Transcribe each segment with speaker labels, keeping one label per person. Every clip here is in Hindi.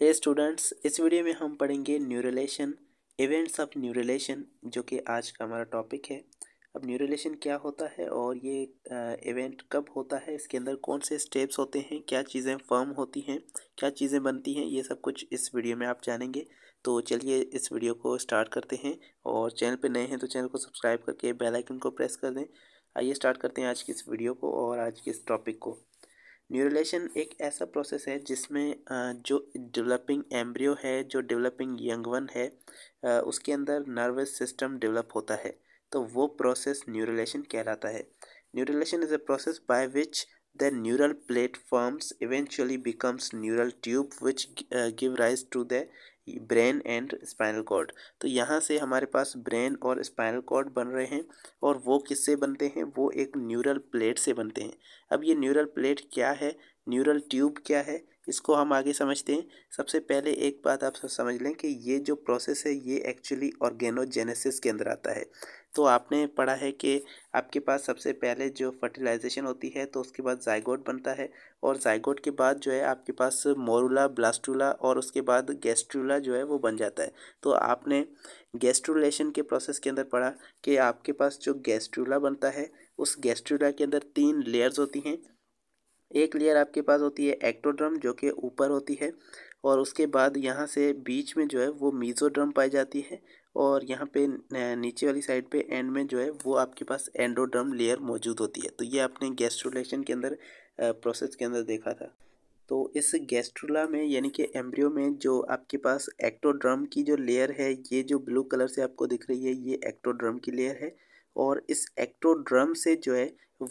Speaker 1: हे hey स्टूडेंट्स इस वीडियो में हम पढ़ेंगे neurulation events of neurulation जो कि आज का हमारा टॉपिक है अब न्यू रिलेशन क्या होता है और ये इवेंट कब होता है इसके अंदर कौन से स्टेप्स होते हैं क्या चीज़ें फॉर्म होती हैं क्या चीज़ें बनती हैं ये सब कुछ इस वीडियो में आप जानेंगे तो चलिए इस वीडियो को स्टार्ट करते हैं और चैनल पर नए हैं तो चैनल को सब्सक्राइब करके बेलाइकन को प्रेस कर दें आइए स्टार्ट करते हैं आज की इस वीडियो को और आज के इस टॉपिक को न्यूरोलेशन एक ऐसा प्रोसेस है जिसमें जो डेवलपिंग एम्ब्रियो है जो डेवलपिंग यंग वन है उसके अंदर नर्वस सिस्टम डेवलप होता है तो वो प्रोसेस न्यूरोलेशन कहलाता है neurulation is a process by which the neural platforms eventually becomes neural tube which give rise to the brain and spinal cord तो यहाँ से हमारे पास ब्रेन और स्पाइनल कॉर्ड बन रहे हैं और वो किससे बनते हैं वो एक न्यूरल प्लेट से बनते हैं अब ये न्यूरल प्लेट क्या है न्यूरल ट्यूब क्या है इसको हम आगे समझते हैं सबसे पहले एक बात आप सब समझ लें कि ये जो प्रोसेस है ये एक्चुअली ऑर्गेनोजेनेसिस के अंदर आता है तो आपने पढ़ा है कि आपके पास सबसे पहले जो फर्टिलाइजेशन होती है तो उसके बाद जाइगोट बनता है और जाइगोट के बाद जो है आपके पास मोरूला ब्लास्टूला और उसके बाद गैस्ट्रूला जो है वो बन जाता है तो आपने गैस्ट्रुलेशन के प्रोसेस के अंदर पढ़ा कि आपके पास जो गैस्ट्रूला बनता है उस गैस्ट्रूला के अंदर तीन लेयर्स होती हैं एक लेयर आपके पास होती है एक्टोड्रम जो कि ऊपर होती है और उसके बाद यहाँ से बीच में जो है वो मीजोड्रम पाई जाती है और यहाँ पे नीचे वाली साइड पे एंड में जो है वो आपके पास एंडोड्रम लेयर मौजूद होती है तो ये आपने गैस्ट्रोलेशन के अंदर प्रोसेस के अंदर देखा था तो इस गैस्ट्रोला में यानी कि एम्ब्रियो में जो आपके पास एक्टोड्रम की जो लेयर है ये जो ब्लू कलर से आपको दिख रही है ये एक्टोड्रम की लेयर है और इस एक्टोड्रम से जो है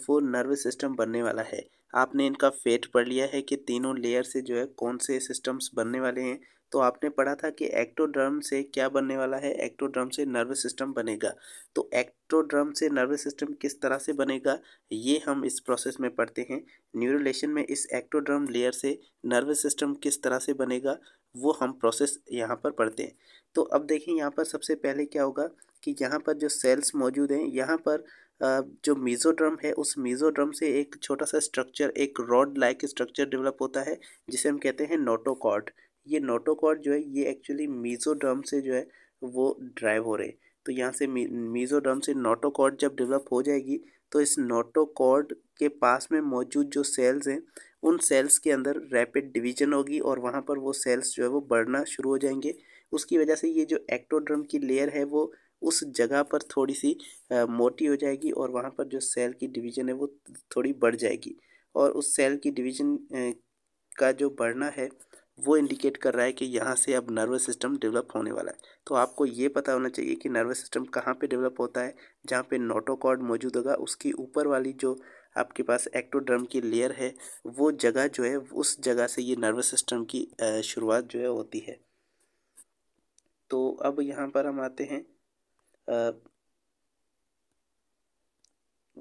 Speaker 1: वो नर्वस सिस्टम बनने वाला है आपने इनका फेट पढ़ लिया है कि तीनों लेयर से जो है कौन से सिस्टम्स बनने वाले हैं तो आपने पढ़ा था कि एक्टोड्रम से क्या बनने वाला है एक्टोड्रम से नर्वस सिस्टम बनेगा तो एक्टोड्रम से नर्वस सिस्टम किस तरह से बनेगा ये हम इस प्रोसेस में पढ़ते हैं न्यूरोलेशन में इस एक्टोड्रम लेयर से नर्वस सिस्टम किस तरह से बनेगा वो हम प्रोसेस यहाँ पर पढ़ते हैं तो अब देखें यहाँ पर सबसे पहले क्या होगा कि यहाँ पर जो सेल्स मौजूद हैं यहाँ पर जो मीज़ोड्रम है उस मीज़ोड्रम से एक छोटा सा स्ट्रक्चर एक रॉड लाइक स्ट्रक्चर डेवलप होता है जिसे हम कहते हैं नोटोकॉर्ड ये नोटोकॉर्ड जो है ये एक्चुअली मीजोड्रम से जो है वो ड्राइव हो रहे तो यहाँ से मी, से नोटोकॉर्ड जब डेवलप हो जाएगी तो इस नोटोकॉर्ड के पास में मौजूद जो सेल्स हैं उन सेल्स के अंदर रैपिड डिवीजन होगी और वहाँ पर वो सेल्स जो है वो बढ़ना शुरू हो जाएंगे उसकी वजह से ये जो एक्टोड्रम की लेयर है वो उस जगह पर थोड़ी सी मोटी हो जाएगी और वहाँ पर जो सेल की डिवीजन है वो थोड़ी बढ़ जाएगी और उस सेल की डिवीजन का जो बढ़ना है वो इंडिकेट कर रहा है कि यहाँ से अब नर्वस सिस्टम डेवलप होने वाला है तो आपको ये पता होना चाहिए कि नर्वस सिस्टम कहाँ पे डेवलप होता है जहाँ पे नोटोकॉर्ड मौजूद होगा उसकी ऊपर वाली जो आपके पास एक्टोड्रम की लेयर है वो जगह जो है उस जगह से ये नर्वस सिस्टम की शुरुआत जो है होती है तो अब यहाँ पर हम आते हैं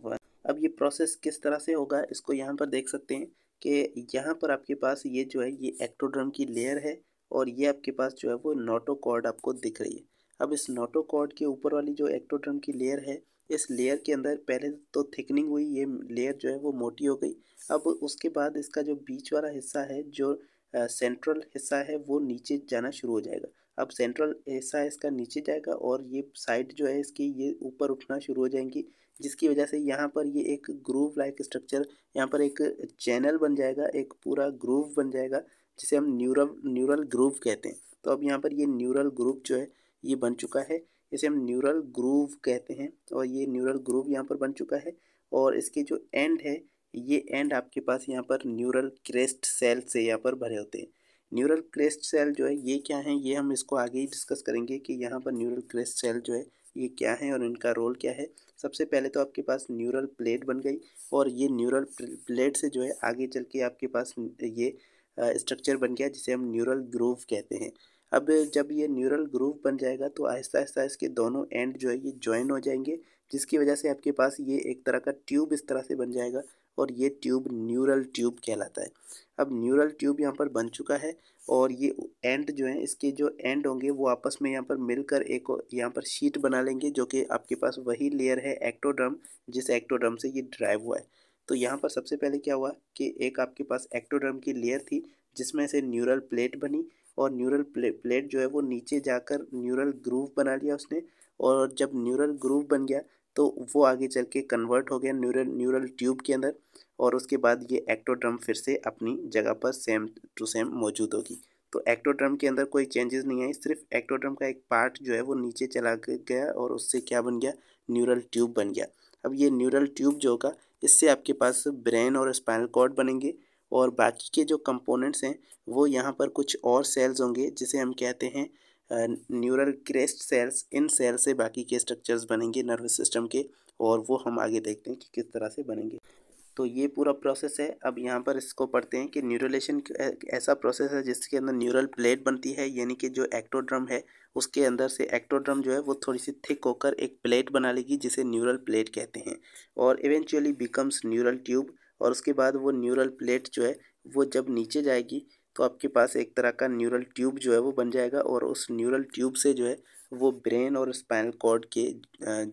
Speaker 1: वन अब ये प्रोसेस किस तरह से होगा इसको यहाँ पर देख सकते हैं कि यहाँ पर आपके पास ये जो है ये एक्टोड्रम की लेयर है और ये आपके पास जो है वो नोटोकॉर्ड आपको दिख रही है अब इस नोटोकॉर्ड के ऊपर वाली जो एक्टोड्रम की लेयर है इस लेयर के अंदर पहले तो थिकनिंग हुई ये लेयर जो है वो मोटी हो गई अब उसके बाद इसका जो बीच वाला हिस्सा है जो सेंट्रल हिस्सा है वो नीचे जाना शुरू हो जाएगा अब सेंट्रल ऐसा इसका नीचे जाएगा और ये साइड जो है इसकी ये ऊपर उठना शुरू हो जाएंगी जिसकी वजह से यहाँ पर ये एक ग्रूव लाइक स्ट्रक्चर यहाँ पर एक चैनल बन जाएगा एक पूरा ग्रूव बन जाएगा जिसे हम न्यूरल न्यूरल ग्रूव कहते हैं तो अब यहाँ पर ये न्यूरल ग्रूव जो है ये बन चुका है इसे हम न्यूरल ग्रूव कहते हैं और ये न्यूरल ग्रूव यहाँ पर बन चुका है और इसके जो एंड है ये एंड आपके पास यहाँ पर न्यूरल क्रेस्ट सेल से यहाँ पर भरे होते हैं न्यूरल क्रेस्ट सेल जो है ये क्या है ये हम इसको आगे ही डिस्कस करेंगे कि यहाँ पर न्यूरल क्रेस्ट सेल जो है ये क्या है और इनका रोल क्या है सबसे पहले तो आपके पास न्यूरल प्लेट बन गई और ये न्यूरल प्लेट से जो है आगे चल के आपके पास ये स्ट्रक्चर बन गया जिसे हम न्यूरल ग्रूव कहते हैं अब जब ये न्यूरल ग्रूव बन जाएगा तो आहिस्ता आहिस्ता इसके दोनों एंड जो है ये ज्वाइन हो जाएंगे जिसकी वजह से आपके पास ये एक तरह का ट्यूब इस तरह से बन जाएगा और ये ट्यूब न्यूरल ट्यूब कहलाता है अब न्यूरल ट्यूब यहाँ पर बन चुका है और ये एंड जो है इसके जो एंड होंगे वो आपस में यहाँ पर मिलकर एक यहाँ पर शीट बना लेंगे जो कि आपके पास वही लेयर है एक्टोड्रम जिस एक्टोड्रम से ये ड्राइव हुआ है तो यहाँ पर सबसे पहले क्या हुआ कि एक आपके पास एक्टोड्रम की लेयर थी जिसमें से न्यूरल प्लेट बनी और न्यूरल प्लेट जो है वो नीचे जाकर न्यूरल ग्रूव बना लिया उसने और जब न्यूरल ग्रूव बन गया तो वो आगे चल के कन्वर्ट हो गया न्यूरल न्यूरल ट्यूब के अंदर और उसके बाद ये एक्टोड्रम फिर से अपनी जगह पर सेम टू सेम मौजूद होगी तो एक्टोड्रम के अंदर कोई चेंजेस नहीं आई सिर्फ एक्टोड्रम का एक पार्ट जो है वो नीचे चला गया और उससे क्या बन गया न्यूरल ट्यूब बन गया अब ये न्यूरल ट्यूब जो होगा इससे आपके पास ब्रेन और स्पाइनल कॉर्ड बनेंगे और बाकी के जो कंपोनेंट्स हैं वो यहाँ पर कुछ और सेल्स होंगे जिसे हम कहते हैं न्यूरल क्रेस्ट सेल्स इन सेल से बाकी के स्ट्रक्चर्स बनेंगे नर्वस सिस्टम के और वो हम आगे देखते हैं कि किस तरह से बनेंगे तो ये पूरा प्रोसेस है अब यहाँ पर इसको पढ़ते हैं कि न्यूरोलेशन ऐसा प्रोसेस है जिसके अंदर न्यूरल प्लेट बनती है यानी कि जो एक्टोड्रम है उसके अंदर से एक्टोड्रम जो है वो थोड़ी सी थिक होकर एक प्लेट बना लेगी जिसे न्यूरल प्लेट कहते हैं और इवेंचुअली बिकम्स न्यूरल ट्यूब और उसके बाद वो न्यूरल प्लेट जो है वो जब नीचे जाएगी तो आपके पास एक तरह का न्यूरल ट्यूब जो है वो बन जाएगा और उस न्यूरल ट्यूब से जो है वो ब्रेन और स्पाइनल कॉर्ड के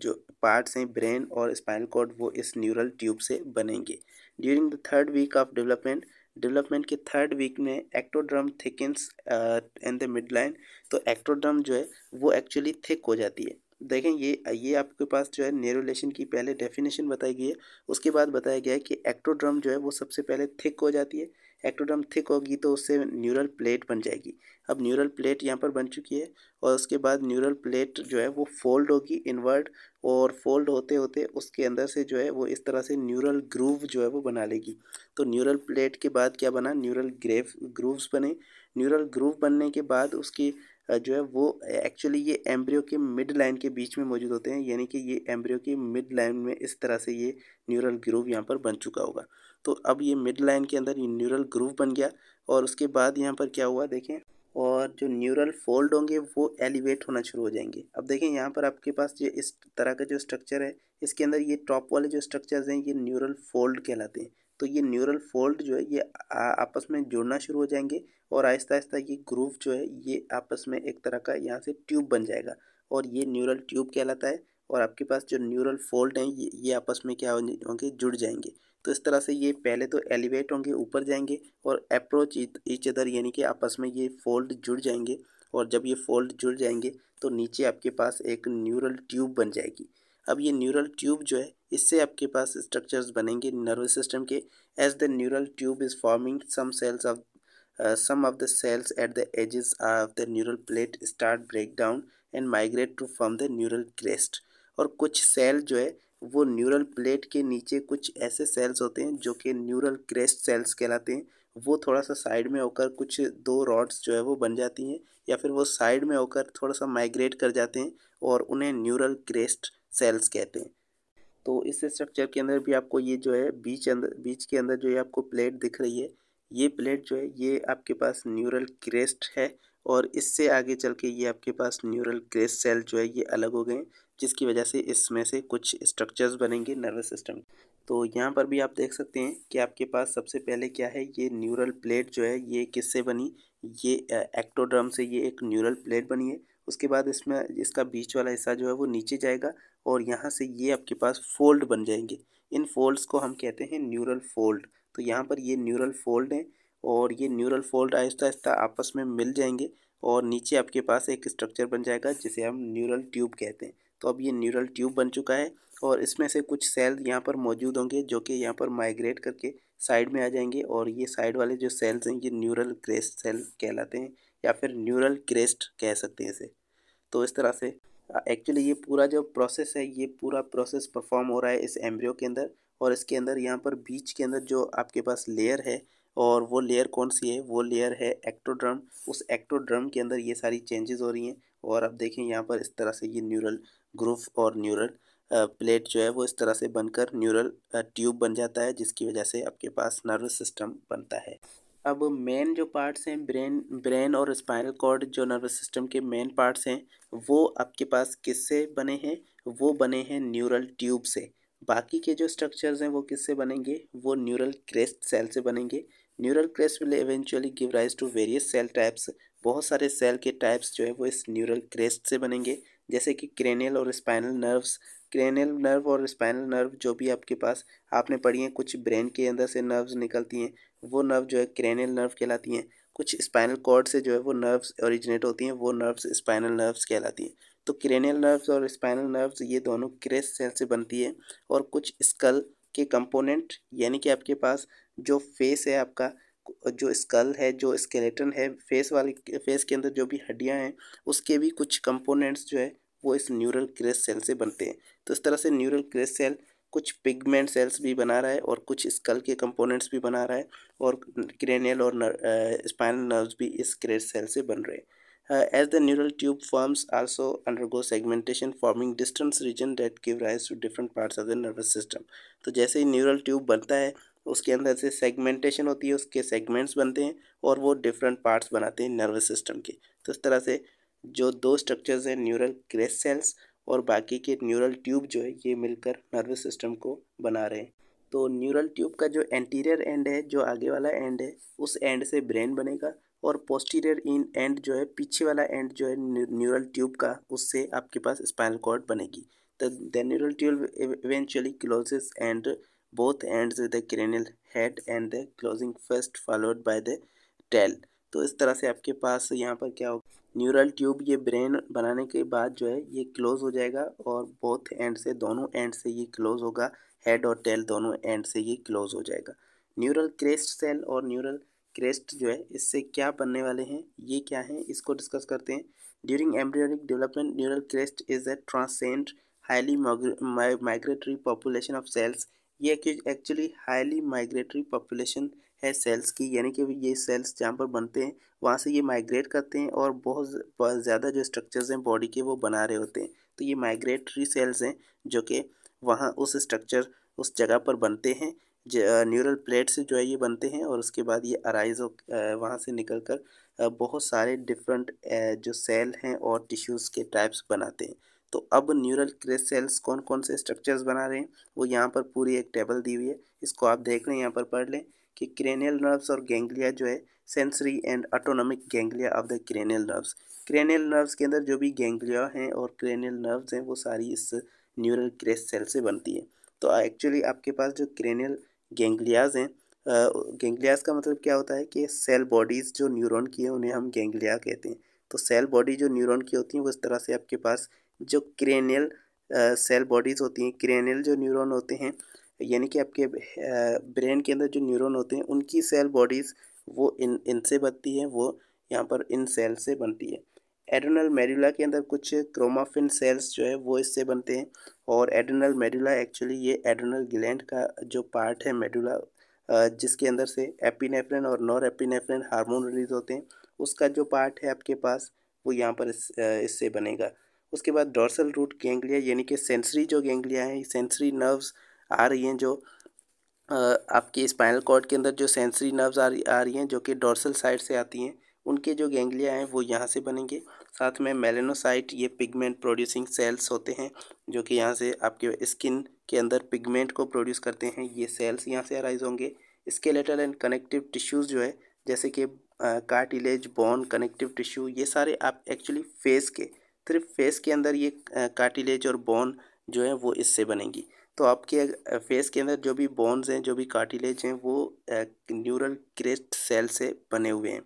Speaker 1: जो पार्ट्स हैं ब्रेन और स्पाइनल कॉर्ड वो इस न्यूरल ट्यूब से बनेंगे during the third week of development development के थर्ड वीक में ectoderm thickens in the midline तो एक्टोड्रम जो है वो एक्चुअली थिक हो जाती है देखें ये ये आपके पास जो है न्यूरोलेशन की पहले डेफिनेशन बताई गई है उसके बाद बताया गया है कि एक्टोड्रम जो है वो सबसे पहले थिक हो जाती है एक्टोडर्म थिक होगी तो उससे न्यूरल प्लेट बन जाएगी अब न्यूरल प्लेट यहाँ पर बन चुकी है और उसके बाद न्यूरल प्लेट जो है वो फोल्ड होगी इनवर्ड और फोल्ड होते होते उसके अंदर से जो है वो इस तरह से न्यूरल ग्रूव जो है वो बना लेगी तो न्यूरल प्लेट के बाद क्या बना न्यूरल ग्रेव ग्रूव्स बने न्यूरल ग्रूव बनने के बाद उसकी जो है वो एक्चुअली ये एम्ब्रियो के मिड लाइन के बीच में मौजूद होते हैं यानी कि ये एम्ब्रियो के मिड लाइन में इस तरह से ये न्यूरल ग्रूव यहाँ पर बन चुका होगा तो अब ये मिड लाइन के अंदर न्यूरल ग्रूव बन गया और उसके बाद यहाँ पर क्या हुआ देखें और जो न्यूरल फोल्ड होंगे वो एलिवेट होना शुरू हो जाएंगे अब देखें यहाँ पर आपके पास ये इस तरह का जो स्ट्रक्चर है इसके अंदर ये टॉप वाले जो स्ट्रक्चर्स हैं ये न्यूरल फोल्ड कहलाते हैं तो ये न्यूरल फोल्ड जो है ये आपस में जुड़ना शुरू हो जाएंगे और आहिस्ता आहिस्ता ये ग्रूव जो है ये आपस में एक तरह का यहाँ से ट्यूब बन जाएगा और ये न्यूरल ट्यूब कहलाता है और आपके पास जो न्यूरल फोल्ड हैं ये ये आपस में क्या होंगे जुड़ जाएंगे तो इस तरह से ये पहले तो एलिवेट होंगे ऊपर जाएंगे और अप्रोच इच अदर यानी कि आपस में ये फोल्ड जुड़ जाएंगे और जब ये फोल्ड जुड़ जाएंगे तो नीचे आपके पास एक न्यूरल ट्यूब बन जाएगी अब ये न्यूरल ट्यूब जो है इससे आपके पास स्ट्रक्चर्स बनेंगे नर्वस सिस्टम के as the neural tube is forming some cells of some of the cells at the edges of the neural plate start break down and migrate to form the neural crest और कुछ सेल जो है वो न्यूरल प्लेट के नीचे कुछ ऐसे सेल्स होते हैं जो कि न्यूरल क्रेस्ट सेल्स कहलाते हैं वो थोड़ा सा साइड में होकर कुछ दो रॉड्स जो है वो बन जाती हैं या फिर वो साइड में होकर थोड़ा सा माइग्रेट कर जाते हैं और उन्हें न्यूरल क्रेस्ट सेल्स कहते हैं तो इस स्ट्रक्चर के अंदर भी आपको ये जो है बीच अंदर बीच के अंदर जो है आपको प्लेट दिख रही है ये प्लेट जो है ये आपके पास न्यूरल क्रेस्ट है और इससे आगे चल के ये आपके पास न्यूरल क्रेस्ट सेल जो है ये अलग हो गए जिसकी वजह से इसमें से कुछ स्ट्रक्चर्स बनेंगे नर्वस सिस्टम तो यहाँ पर भी आप देख सकते हैं कि आपके पास सबसे पहले क्या है ये न्यूरल प्लेट जो है ये किससे बनी ये एक्टोड्रम से ये एक न्यूरल प्लेट बनी है उसके बाद इसमें इसका बीच वाला हिस्सा जो है वो नीचे जाएगा और यहाँ से ये आपके पास फोल्ड बन जाएंगे इन फोल्ड्स को हम कहते हैं न्यूरल फोल्ड तो यहाँ पर ये न्यूरल फोल्ड हैं और ये न्यूरल फोल्ड आहिस्ता आहिस्ता आपस में मिल जाएंगे और नीचे आपके पास एक स्ट्रक्चर बन जाएगा जिसे हम न्यूरल ट्यूब कहते हैं तो अब ये न्यूरल ट्यूब बन चुका है और इसमें से कुछ सेल यहाँ पर मौजूद होंगे जो कि यहाँ पर माइग्रेट करके साइड में आ जाएंगे और ये साइड वाले जो सेल्स हैं ये न्यूरल क्रेस्ट सेल कहलाते हैं या फिर न्यूरल क्रेस्ट कह सकते हैं इसे तो इस तरह से एक्चुअली ये पूरा जो प्रोसेस है ये पूरा प्रोसेस परफॉर्म हो रहा है इस एम्ब्रियो के अंदर और इसके अंदर यहाँ पर बीच के अंदर जो आपके पास लेयर है और वो लेयर कौन सी है वो लेयर है एक्टोड्रम उस एक्टोड्रम के अंदर ये सारी चेंजेस हो रही हैं और आप देखें यहाँ पर इस तरह से ये न्यूरल ग्रूव और न्यूरल प्लेट जो है वो इस तरह से बनकर न्यूरल ट्यूब बन जाता है जिसकी वजह से आपके पास नर्वस सिस्टम बनता है अब मेन जो पार्ट्स हैं ब्रेन ब्रेन और स्पाइनल कॉर्ड जो नर्वस सिस्टम के मेन पार्ट्स हैं वो आपके पास किससे बने हैं वो बने हैं न्यूरल ट्यूब से बाकी के जो स्ट्रक्चर्स हैं वो किससे बनेंगे वो न्यूरल क्रेस्ट सेल से बनेंगे neural crest will eventually give rise to various cell types बहुत सारे सेल के टाइप्स जो है वो इस न्यूरल क्रेस्ट से बनेंगे जैसे कि क्रेनियल और स्पाइनल नर्व्स क्रेनियल नर्व और स्पाइनल नर्व जो भी आपके पास आपने पढ़ी हैं कुछ ब्रेन के अंदर से नर्व्स निकलती हैं वो नर्व जो है क्रेनियल नर्व कहलाती हैं कुछ स्पाइनल कॉर्ड से जो है वो नर्व्स ओरिजिनेट होती हैं वो नर्व्स स्पाइनल नर्व्स कहलाती हैं तो क्रेनियल नर्व्स और स्पाइनल नर्व्स ये दोनों क्रेस सेल से बनती है और कुछ स्कल के कंपोनेंट यानी कि आपके पास जो फेस है आपका जो स्कल है जो स्केलेटन है फेस वाले फेस के अंदर जो भी हड्डियाँ हैं उसके भी कुछ कंपोनेंट्स जो है वो इस न्यूरल क्रेस सेल से बनते हैं तो इस तरह से न्यूरल क्रेस सेल कुछ पिगमेंट सेल्स भी बना रहा है और कुछ स्कल के कंपोनेंट्स भी बना रहा है और क्रेनियल और स्पाइनल नर्व्स भी इस क्रेस सेल से बन रहे हैं as the neural tube forms also undergo segmentation forming distance region that give rise to different parts of the nervous system तो जैसे ही न्यूरल ट्यूब बनता है उसके अंदर से सेगमेंटेशन होती है उसके सेगमेंट्स बनते हैं और वो डिफरेंट पार्ट्स बनाते हैं नर्वस सिस्टम के तो इस तरह से जो दो स्ट्रक्चर्स हैं न्यूरल क्रेस सेल्स और बाकी के न्यूरल ट्यूब जो है ये मिलकर नर्वस सिस्टम को बना रहे हैं तो न्यूरल ट्यूब का जो एंटीरियर एंड है जो आगे वाला एंड है उस एंड से ब्रेन बनेगा और पोस्टीरियर इन एंड जो है पीछे वाला एंड जो है न्यूरल ट्यूब का उससे आपके पास स्पाइनल कॉर्ड बनेगी the neural tube eventually closes and both ends with the cranial head and the closing first followed by the tail तो इस तरह से आपके पास यहाँ पर क्या होगा न्यूरल ट्यूब ये ब्रेन बनाने के बाद जो है ये क्लोज हो जाएगा और बोथ एंड से दोनों एंड से ये क्लोज होगा हेड और टेल दोनों एंड से ये क्लोज हो जाएगा न्यूरल क्रेस्ट सेल और न्यूरल क्रेस्ट जो है इससे क्या बनने वाले हैं ये क्या है इसको डिस्कस करते हैं during embryonic development neural crest is a transient highly migratory population of cells ये एक्चुअली हाईली माइग्रेटरी पॉपुलेशन है सेल्स की यानी कि ये सेल्स जहाँ पर बनते हैं वहाँ से ये माइग्रेट करते हैं और बहुत ज़्यादा जो स्ट्रक्चर्स हैं बॉडी के वो बना रहे होते हैं तो ये माइग्रेटरी सेल्स हैं जो कि वहाँ उस स्ट्रक्चर उस जगह पर बनते हैं न्यूरल प्लेट से जो है ये बनते हैं और उसके बाद ये अराइज हो वहाँ से निकल कर बहुत सारे डिफरेंट जो सेल हैं और टिश्यूज़ के टाइप्स बनाते हैं तो अब न्यूरल क्रेस सेल्स कौन कौन से स्ट्रक्चर्स बना रहे हैं वो यहाँ पर पूरी एक टेबल दी हुई है इसको आप देख लें यहाँ पर पढ़ लें कि क्रेनियल नर्व्स और गेंगलिया जो है sensory and autonomic ganglia of the cranial nerves cranial nerves के अंदर जो भी गेंगलिया हैं और क्रेनियल नर्व्स हैं वो सारी इस न्यूरल क्रेस सेल से बनती है तो एक्चुअली आपके पास जो क्रेनियल गेंगलियाज हैं गेंगलियाज़ का मतलब क्या होता है कि सेल बॉडीज़ जो न्यूरोन की हैं उन्हें हम गेंगलिया कहते हैं तो सेल बॉडी जो न्यूरॉन की होती हैं वो इस तरह से आपके पास जो क्रेनियल सेल बॉडीज़ होती हैं क्रेनियल जो न्यूरॉन होते हैं यानी कि आपके ब्रेन के अंदर जो न्यूरॉन होते हैं उनकी सेल बॉडीज़ वो इन इनसे बनती है वो यहाँ पर इन सेल से बनती है एडोनल मेडुला के अंदर कुछ क्रोमाफिन सेल्स जो है वो इससे बनते हैं और एडोनल मेडुला एक्चुअली ये एडोनल ग्लैंड का जो पार्ट है मेडुला जिसके अंदर से एपिनेफ्रेन और नॉर एपिनेफ्रेन हार्मोन रिलीज होते हैं उसका जो पार्ट है आपके पास वो यहाँ पर इस, इससे बनेगा उसके बाद डॉर्सल रूट गेंगलिया यानी कि सेंसरी जो गेंगलिया हैं सेंसरी नर्व्स आ रही हैं जो आपके स्पाइनल कॉर्ड के अंदर जो सेंसरी नर्व्स आ रही आ रही हैं जो कि डॉर्सल साइड से आती हैं उनके जो गेंगलिया हैं वो यहाँ से बनेंगे साथ में मेलेनोसाइट ये पिगमेंट प्रोड्यूसिंग सेल्स होते हैं जो कि यहाँ से आपके स्किन के अंदर पिगमेंट को प्रोड्यूस करते हैं ये सेल्स यहाँ से अराइज होंगे स्केलेटल एंड कनेक्टिव टिश्यूज़ जो है जैसे कि कार्टिलेज बोन कनेक्टिव टिश्यू ये सारे आप एक्चुअली फेस के सिर्फ फेस के अंदर ये कार्टिलेज और बोन जो है वो इससे बनेंगी तो आपके फेस के अंदर जो भी बोन्स हैं जो भी कार्टिलेज हैं वो न्यूरल क्रेस्ट सेल से बने हुए हैं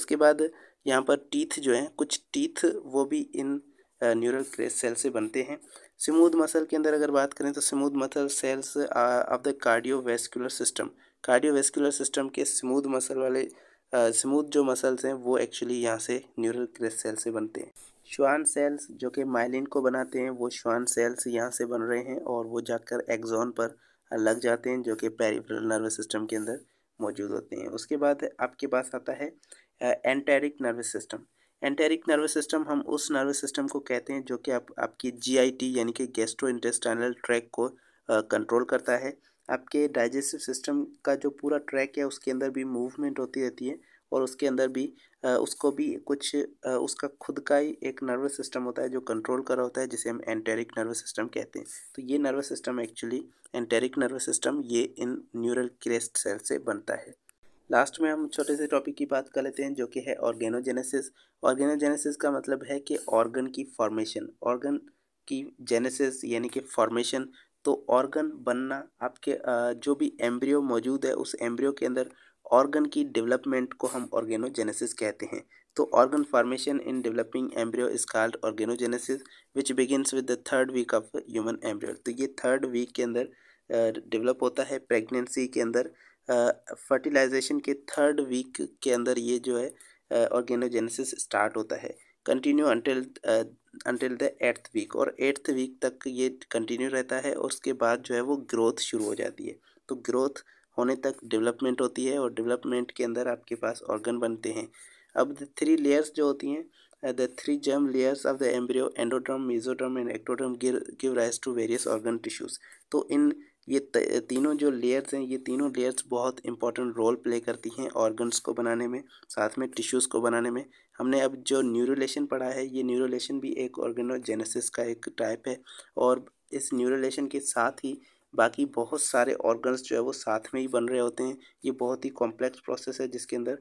Speaker 1: उसके बाद यहाँ पर टीथ जो हैं कुछ टीथ वो भी इन न्यूरल क्रेस्ट सेल से बनते हैं स्मूथ मसल के अंदर अगर बात करें तो smooth muscle cells of the cardiovascular system cardiovascular system के स्मूथ मसल वाले स्मूथ जो मसल्स हैं वो एक्चुअली यहाँ से न्यूरल क्रेस्ट सेल से बनते हैं श्वान सेल्स जो कि माइलिन को बनाते हैं वो श्वान सेल्स यहाँ से बन रहे हैं और वो जाकर एग्जॉन पर लग जाते हैं जो कि पेरिफेरल नर्वस सिस्टम के अंदर मौजूद होते हैं उसके बाद आपके पास आता है enteric nervous system enteric nervous system हम उस नर्वस सिस्टम को कहते हैं जो कि आप आपकी जी यानी कि गेस्ट्रो इंटेस्टाइनल ट्रैक को कंट्रोल करता है आपके डाइजेस्टिव सिस्टम का जो पूरा ट्रैक है उसके अंदर भी मूवमेंट होती रहती है और उसके अंदर भी उसको भी कुछ उसका खुद का ही एक नर्वस सिस्टम होता है जो कंट्रोल कर रहा होता है जिसे हम एंटेरिक नर्वस सिस्टम कहते हैं तो ये nervous system actually enteric nervous system ये इन न्यूरल क्रेस्ट सेल से बनता है लास्ट में हम छोटे से टॉपिक की बात कर लेते हैं जो कि है ऑर्गेनोजेनेसिस ऑर्गेनोजेनेसिस का मतलब है कि ऑर्गन की फॉर्मेशन ऑर्गन की जेनेसिस यानी कि फॉर्मेशन तो ऑर्गन बनना आपके जो भी एम्ब्रियो मौजूद है उस एम्ब्रियो के अंदर ऑर्गन की डेवलपमेंट को हम ऑर्गेनोजेनेसिस कहते हैं तो organ formation in developing embryo is called organogenesis which begins with the third week of human embryo तो ये थर्ड वीक के अंदर डेवलप होता है प्रेगनेंसी के अंदर फर्टिलाइजेशन के थर्ड वीक के अंदर ये जो है ऑर्गेनोजेनेसिस स्टार्ट होता है continue until until the eighth week और एट्थ वीक तक ये कंटिन्यू रहता है और उसके बाद जो है वो ग्रोथ शुरू हो जाती है तो ग्रोथ होने तक डेवलपमेंट होती है और डेवलपमेंट के अंदर आपके पास ऑर्गन बनते हैं अब द थ्री लेयर्स जो होती हैं the three germ layers of the embryo endoderm mesoderm and ectoderm give rise to various organ tissues तो इन ये तीनों जो लेयर्स हैं ये तीनों लेयर्स बहुत इंपॉर्टेंट रोल प्ले करती हैं ऑर्गन्स को बनाने में साथ में टिश्यूज़ को बनाने में हमने अब जो न्यूरोलेशन पढ़ा है ये न्यूरोलेशन भी एक ऑर्गेनोजेनेसिस का एक टाइप है और इस न्यूरोलेशन के साथ ही बाकी बहुत सारे ऑर्गन्स जो है वो साथ में ही बन रहे होते हैं ये बहुत ही कॉम्प्लेक्स प्रोसेस है जिसके अंदर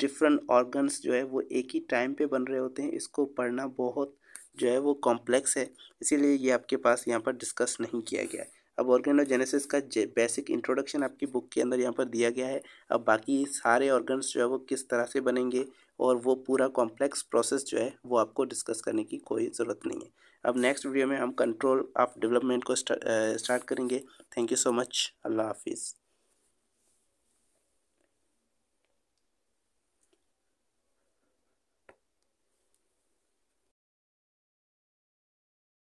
Speaker 1: डिफरेंट ऑर्गन्स जो है वो एक ही टाइम पे बन रहे होते हैं इसको पढ़ना बहुत जो है वो कॉम्प्लेक्स है इसीलिए ये आपके पास यहाँ पर डिस्कस नहीं किया गया है अब ऑर्गेनोजेनेसिस का बेसिक इंट्रोडक्शन आपकी बुक के अंदर यहाँ पर दिया गया है अब बाकी सारे ऑर्गन्स जो है वो किस तरह से बनेंगे और वो पूरा कॉम्प्लेक्स प्रोसेस जो है वो आपको डिस्कस करने की कोई ज़रूरत नहीं है अब नेक्स्ट वीडियो में हम कंट्रोल ऑफ डेवलपमेंट को स्टार्ट करेंगे थैंक यू सो मच अल्लाह हाफिज़